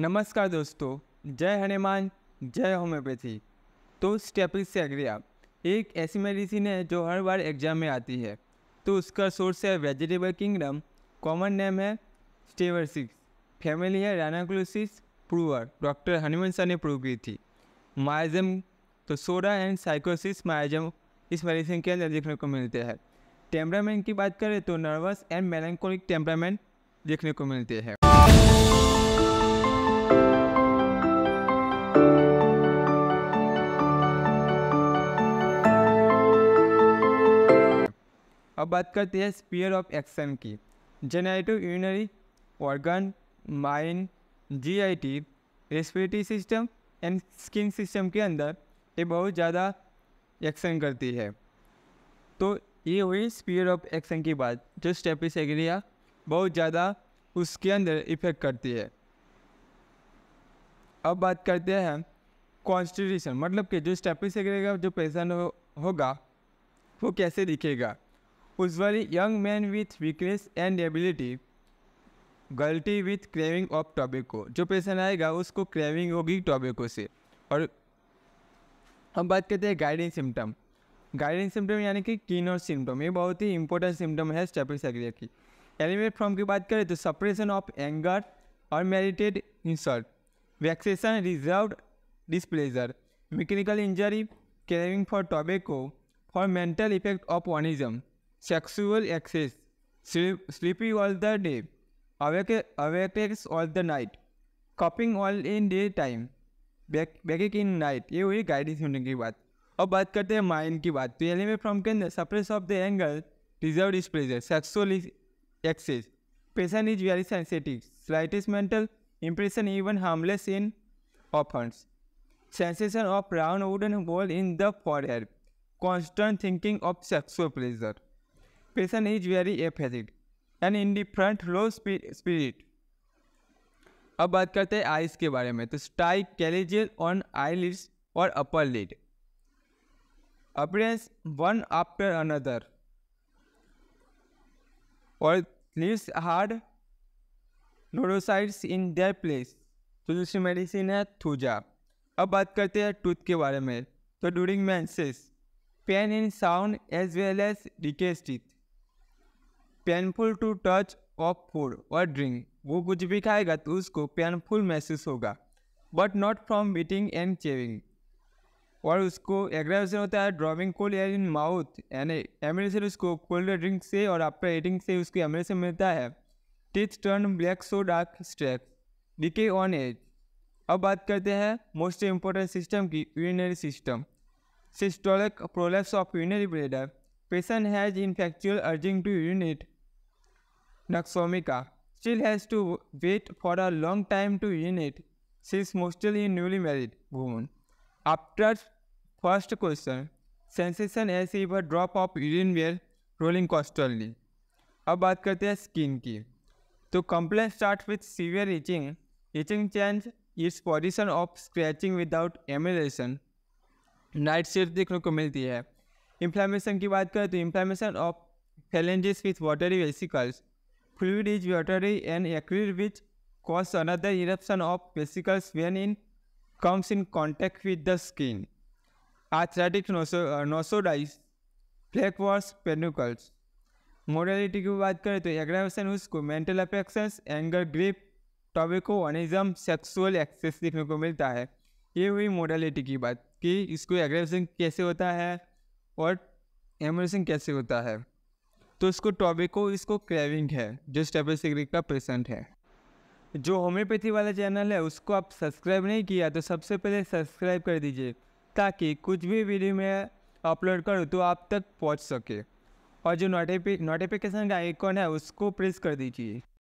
नमस्कार दोस्तों जय हनुमान जय होम्योपैथी तो स्टेपिस से अग्रे आप एक ऐसी मेडिसिन है जो हर बार एग्जाम में आती है तो उसका सोर्स है वेजिटेबल किंगडम कॉमन नेम है स्टेवरसिक्स फैमिली है रानाकुलसिस प्रूवर डॉक्टर हनुमान सर ने प्रूव की थी माइजम तो सोडा एंड साइकोसिस माइजम इस मेडिसिन के अंदर देखने को मिलते हैं टेम्परामेंट की बात करें तो नर्वस एंड मेलेंकोलिक टेम्परामेंट देखने को मिलते हैं बात करते हैं स्पीयर ऑफ एक्शन की genito urinary organ mind GIT respiratory system and skin system के अंदर ये बहुत ज़्यादा एक्शन करती है तो ये हुई स्पीयर ऑफ एक्शन की बात जो स्टेपिस एग्रिया बहुत ज़्यादा उसके अंदर इफेक्ट करती है अब बात करते हैं कॉन्स्टिट्यूशन मतलब कि जो स्टेपिस एग्रिया का जो पेशेंट हो, होगा वो कैसे दिखेगा usually young men with weakness and ability गलती विथ क्रेविंग ऑफ टोबेको जो पेशेंट आएगा उसको क्रेविंग होगी टोबेको से और हम बात करते हैं गाइडिंग सिम्टम गाइडिंग सिम्टम यानी कि कीनर सिम्टम ये बहुत ही इंपॉर्टेंट सिम्टम है स्टेपिसग्रिया की एलिमेट फॉर्म की बात करें तो सपरेशन ऑफ एंगर और merited insult vexation reserve displeasure mechanical injury craving for tobacco for mental effect of onanism sexual excess. Sleep, sleepy all the day, awake, awakes all the night, coping all in day time back backing in night ये हुई guidance होने की बात अब बात करते हैं mind की बात तो एलिमेंट फ्रॉम के अंदर suppress of the anger reserve displeasure sexual excess patient is very sensitive slightest mental impression even harmless in offense. Sensation of round wooden ball in the forehead. Constant thinking of sexual pleasure. Person is very apathetic and indifferent, low spirit. अब बात करते हैं ice के बारे में तो styes chalazia on eye lids और upper lid appearance one after another और lids hard nodosities in their place तो दूसरी मेडिसिन है थूजा अब बात करते हैं टूथ के बारे में तो during menses pain in sound as well as डिकेस्टिथ painful to touch of food और ड्रिंक वो कुछ भी खाएगा तो उसको पेनफुल महसूस होगा but not from biting and chewing और उसको एग्रेवेशन होता है drawing cold air in mouth यानी एमरेसन उसको कोल्ड ड्रिंक से और आपका एटिंग से उसको एमरेसन मिलता है teeth turn black so dark streak decay on edge अब बात करते हैं मोस्ट इम्पोर्टेंट सिस्टम की यूरिनरी सिस्टम सिस्टोलिक prolapse of urinary bladder patient has ineffectual urging to urinate Naxomica still has to wait for a long time to urinate since mostly a newly married woman. After first question, sensation as if a drop of urine were rolling constantly. अब बात करते हैं skin की तो complain start with severe itching itching change its position of scratching without एमिलेशन night शेड देखने को मिलती है इन्फ्लामेशन की बात करें तो inflammation of phalanges with watery vesicles Fluid is watery and acrid which cause another eruption of vesicles when it comes in contact with the skin. Arthritic nosodice, फ्लैकवर्स पेनुकल्स मोरलिटी की बात करें तो एग्रावेशन उसको mental affections anger grief tobacco onanism sexual excess देखने को मिलता है ये हुई मोरलिटी की बात कि इसको एग्रेवेशन कैसे होता है और एमोरेशन कैसे होता है तो इसको टॉबिको इसको क्रेविंग है जो सिगरेट का प्रेजेंट है जो होम्योपैथी वाला चैनल है उसको आप सब्सक्राइब नहीं किया तो सबसे पहले सब्सक्राइब कर दीजिए ताकि कुछ भी वीडियो में अपलोड करूँ तो आप तक पहुँच सके और जो नोटिफिकेशन का आइकॉन है उसको प्रेस कर दीजिए